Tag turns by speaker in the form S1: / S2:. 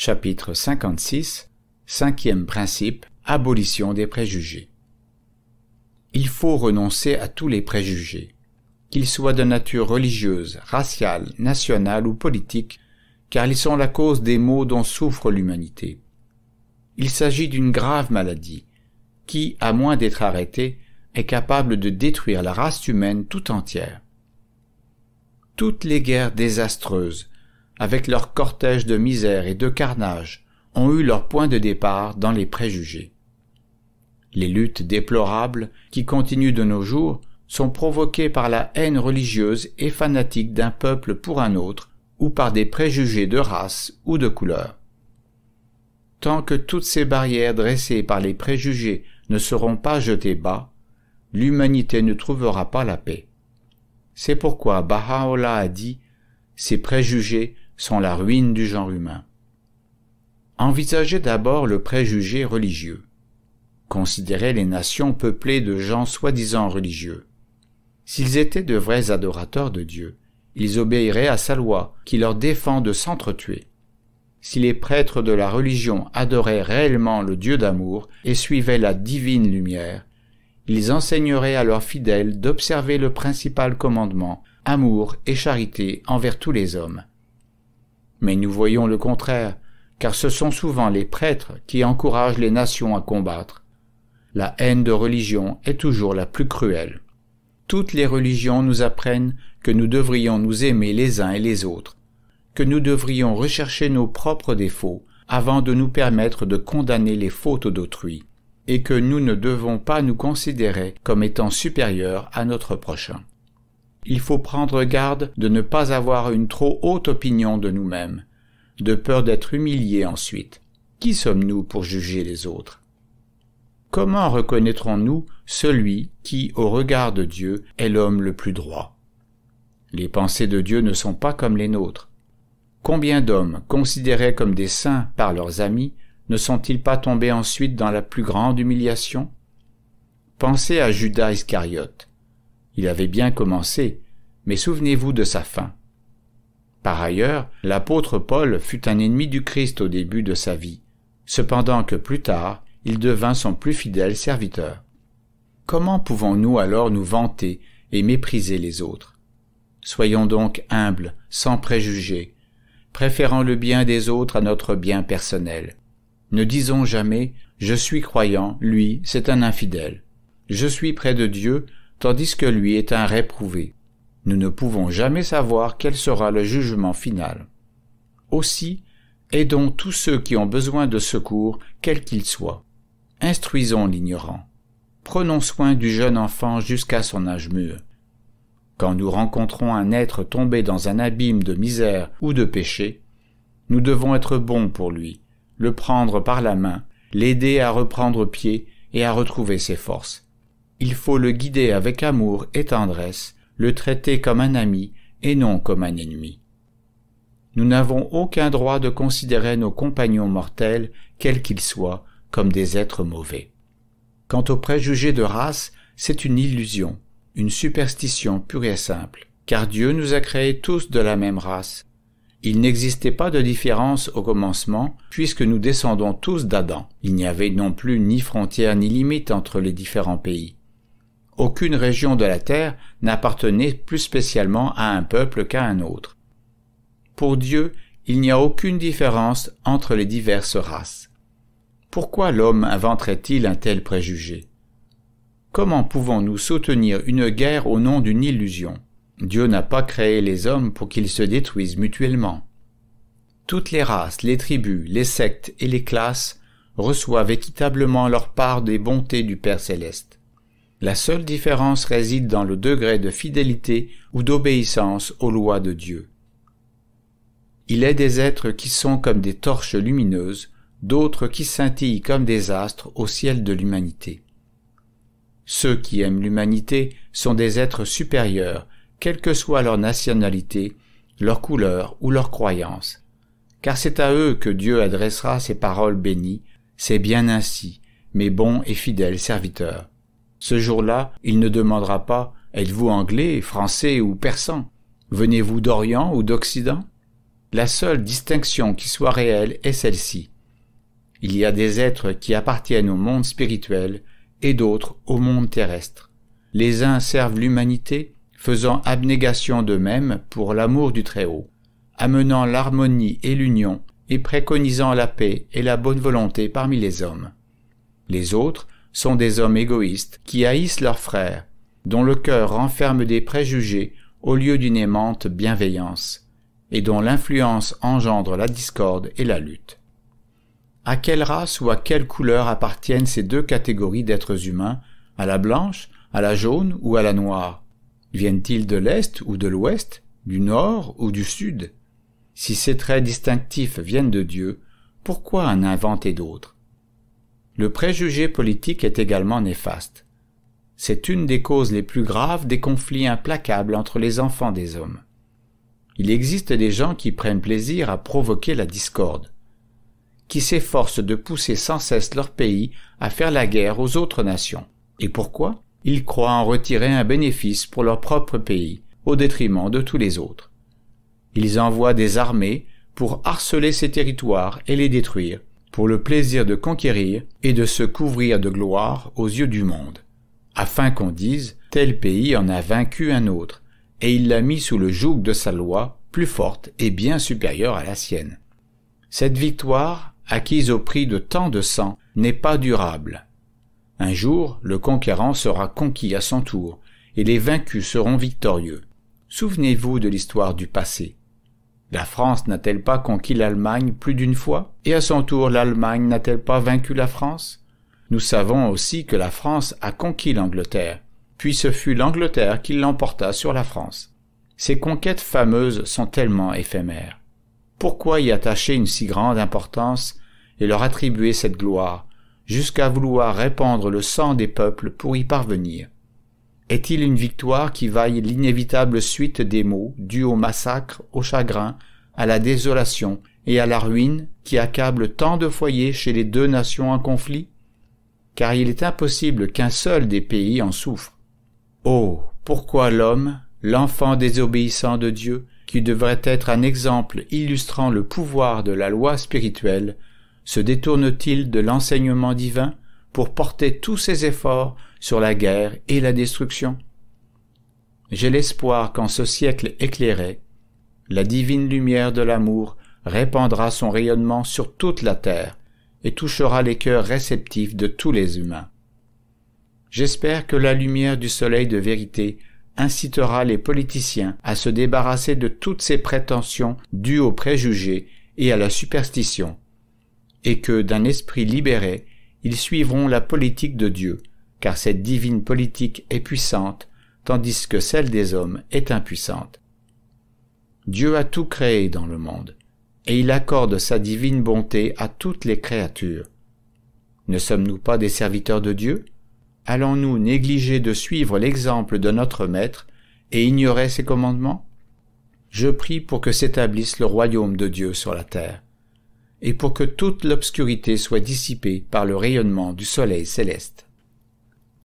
S1: Chapitre 56 Cinquième principe Abolition des préjugés. Il faut renoncer à tous les préjugés, qu'ils soient de nature religieuse, raciale, nationale ou politique, car ils sont la cause des maux dont souffre l'humanité. Il s'agit d'une grave maladie, qui, à moins d'être arrêtée, est capable de détruire la race humaine tout entière. Toutes les guerres désastreuses, avec leur cortège de misère et de carnage, ont eu leur point de départ dans les préjugés. Les luttes déplorables qui continuent de nos jours sont provoquées par la haine religieuse et fanatique d'un peuple pour un autre ou par des préjugés de race ou de couleur. Tant que toutes ces barrières dressées par les préjugés ne seront pas jetées bas, l'humanité ne trouvera pas la paix. C'est pourquoi Baha'u'llah a dit Ces préjugés sont la ruine du genre humain. Envisagez d'abord le préjugé religieux. Considérez les nations peuplées de gens soi-disant religieux. S'ils étaient de vrais adorateurs de Dieu, ils obéiraient à sa loi qui leur défend de s'entretuer. Si les prêtres de la religion adoraient réellement le Dieu d'amour et suivaient la divine lumière, ils enseigneraient à leurs fidèles d'observer le principal commandement, amour et charité envers tous les hommes, mais nous voyons le contraire, car ce sont souvent les prêtres qui encouragent les nations à combattre. La haine de religion est toujours la plus cruelle. Toutes les religions nous apprennent que nous devrions nous aimer les uns et les autres, que nous devrions rechercher nos propres défauts avant de nous permettre de condamner les fautes d'autrui, et que nous ne devons pas nous considérer comme étant supérieurs à notre prochain il faut prendre garde de ne pas avoir une trop haute opinion de nous-mêmes, de peur d'être humiliés ensuite. Qui sommes-nous pour juger les autres Comment reconnaîtrons-nous celui qui, au regard de Dieu, est l'homme le plus droit Les pensées de Dieu ne sont pas comme les nôtres. Combien d'hommes, considérés comme des saints par leurs amis, ne sont-ils pas tombés ensuite dans la plus grande humiliation Pensez à Judas Iscariote. Il avait bien commencé, mais souvenez-vous de sa fin. Par ailleurs, l'apôtre Paul fut un ennemi du Christ au début de sa vie, cependant que plus tard, il devint son plus fidèle serviteur. Comment pouvons-nous alors nous vanter et mépriser les autres Soyons donc humbles, sans préjugés, préférant le bien des autres à notre bien personnel. Ne disons jamais ⁇ Je suis croyant, lui, c'est un infidèle ⁇ Je suis près de Dieu, tandis que lui est un réprouvé. Nous ne pouvons jamais savoir quel sera le jugement final. Aussi, aidons tous ceux qui ont besoin de secours, quels qu'ils soient. Instruisons l'ignorant. Prenons soin du jeune enfant jusqu'à son âge mûr. Quand nous rencontrons un être tombé dans un abîme de misère ou de péché, nous devons être bons pour lui, le prendre par la main, l'aider à reprendre pied et à retrouver ses forces. Il faut le guider avec amour et tendresse, le traiter comme un ami et non comme un ennemi. Nous n'avons aucun droit de considérer nos compagnons mortels, quels qu'ils soient, comme des êtres mauvais. Quant aux préjugés de race, c'est une illusion, une superstition pure et simple, car Dieu nous a créés tous de la même race. Il n'existait pas de différence au commencement, puisque nous descendons tous d'Adam. Il n'y avait non plus ni frontière ni limite entre les différents pays aucune région de la terre n'appartenait plus spécialement à un peuple qu'à un autre. Pour Dieu, il n'y a aucune différence entre les diverses races. Pourquoi l'homme inventerait-il un tel préjugé Comment pouvons-nous soutenir une guerre au nom d'une illusion Dieu n'a pas créé les hommes pour qu'ils se détruisent mutuellement. Toutes les races, les tribus, les sectes et les classes reçoivent équitablement leur part des bontés du Père céleste. La seule différence réside dans le degré de fidélité ou d'obéissance aux lois de Dieu. Il est des êtres qui sont comme des torches lumineuses, d'autres qui scintillent comme des astres au ciel de l'humanité. Ceux qui aiment l'humanité sont des êtres supérieurs, quelle que soit leur nationalité, leur couleur ou leur croyance, car c'est à eux que Dieu adressera ses paroles bénies, c'est bien ainsi, mes bons et fidèles serviteurs. Ce jour-là, il ne demandera pas Êtes-vous anglais, français ou persan Venez-vous d'Orient ou d'Occident La seule distinction qui soit réelle est celle-ci. Il y a des êtres qui appartiennent au monde spirituel et d'autres au monde terrestre. Les uns servent l'humanité, faisant abnégation d'eux-mêmes pour l'amour du Très-Haut, amenant l'harmonie et l'union et préconisant la paix et la bonne volonté parmi les hommes. Les autres sont des hommes égoïstes qui haïssent leurs frères, dont le cœur renferme des préjugés au lieu d'une aimante bienveillance, et dont l'influence engendre la discorde et la lutte. À quelle race ou à quelle couleur appartiennent ces deux catégories d'êtres humains, à la blanche, à la jaune ou à la noire Viennent-ils de l'Est ou de l'Ouest, du Nord ou du Sud Si ces traits distinctifs viennent de Dieu, pourquoi en inventer d'autres le préjugé politique est également néfaste. C'est une des causes les plus graves des conflits implacables entre les enfants des hommes. Il existe des gens qui prennent plaisir à provoquer la discorde, qui s'efforcent de pousser sans cesse leur pays à faire la guerre aux autres nations. Et pourquoi Ils croient en retirer un bénéfice pour leur propre pays, au détriment de tous les autres. Ils envoient des armées pour harceler ces territoires et les détruire, pour le plaisir de conquérir et de se couvrir de gloire aux yeux du monde, afin qu'on dise tel pays en a vaincu un autre, et il l'a mis sous le joug de sa loi, plus forte et bien supérieure à la sienne. Cette victoire, acquise au prix de tant de sang, n'est pas durable. Un jour, le conquérant sera conquis à son tour, et les vaincus seront victorieux. Souvenez-vous de l'histoire du passé. La France n'a-t-elle pas conquis l'Allemagne plus d'une fois Et à son tour, l'Allemagne n'a-t-elle pas vaincu la France Nous savons aussi que la France a conquis l'Angleterre, puis ce fut l'Angleterre qui l'emporta sur la France. Ces conquêtes fameuses sont tellement éphémères. Pourquoi y attacher une si grande importance et leur attribuer cette gloire, jusqu'à vouloir répandre le sang des peuples pour y parvenir est-il une victoire qui vaille l'inévitable suite des maux dus au massacre, au chagrin, à la désolation et à la ruine qui accablent tant de foyers chez les deux nations en conflit? Car il est impossible qu'un seul des pays en souffre. Oh. Pourquoi l'homme, l'enfant désobéissant de Dieu, qui devrait être un exemple illustrant le pouvoir de la loi spirituelle, se détourne-t-il de l'enseignement divin pour porter tous ses efforts sur la guerre et la destruction. J'ai l'espoir qu'en ce siècle éclairé, la divine lumière de l'amour répandra son rayonnement sur toute la terre et touchera les cœurs réceptifs de tous les humains. J'espère que la lumière du soleil de vérité incitera les politiciens à se débarrasser de toutes ces prétentions dues aux préjugés et à la superstition, et que d'un esprit libéré, ils suivront la politique de Dieu, car cette divine politique est puissante, tandis que celle des hommes est impuissante. Dieu a tout créé dans le monde, et il accorde sa divine bonté à toutes les créatures. Ne sommes-nous pas des serviteurs de Dieu Allons-nous négliger de suivre l'exemple de notre Maître et ignorer ses commandements Je prie pour que s'établisse le royaume de Dieu sur la terre et pour que toute l'obscurité soit dissipée par le rayonnement du Soleil céleste.